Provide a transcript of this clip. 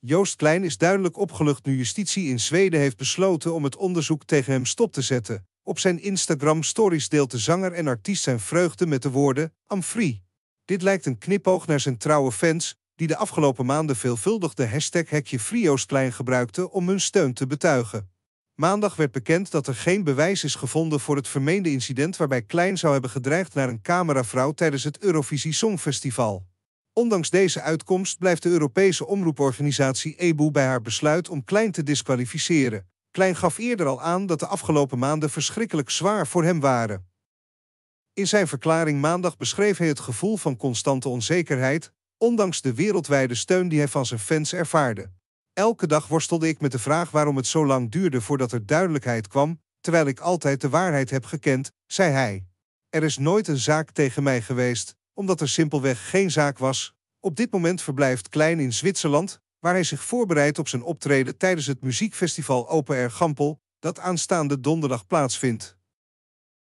Joost Klein is duidelijk opgelucht nu justitie in Zweden heeft besloten om het onderzoek tegen hem stop te zetten. Op zijn Instagram stories deelt de zanger en artiest zijn vreugde met de woorden am free. Dit lijkt een knipoog naar zijn trouwe fans, die de afgelopen maanden veelvuldig de hashtag Hekje Klein gebruikten om hun steun te betuigen. Maandag werd bekend dat er geen bewijs is gevonden voor het vermeende incident waarbij Klein zou hebben gedreigd naar een cameravrouw tijdens het Eurovisie Songfestival. Ondanks deze uitkomst blijft de Europese omroeporganisatie EBU bij haar besluit om Klein te disqualificeren. Klein gaf eerder al aan dat de afgelopen maanden verschrikkelijk zwaar voor hem waren. In zijn verklaring maandag beschreef hij het gevoel van constante onzekerheid, ondanks de wereldwijde steun die hij van zijn fans ervaarde. Elke dag worstelde ik met de vraag waarom het zo lang duurde voordat er duidelijkheid kwam, terwijl ik altijd de waarheid heb gekend, zei hij. Er is nooit een zaak tegen mij geweest, omdat er simpelweg geen zaak was. Op dit moment verblijft Klein in Zwitserland, waar hij zich voorbereidt op zijn optreden tijdens het muziekfestival Open Air Gampel, dat aanstaande donderdag plaatsvindt.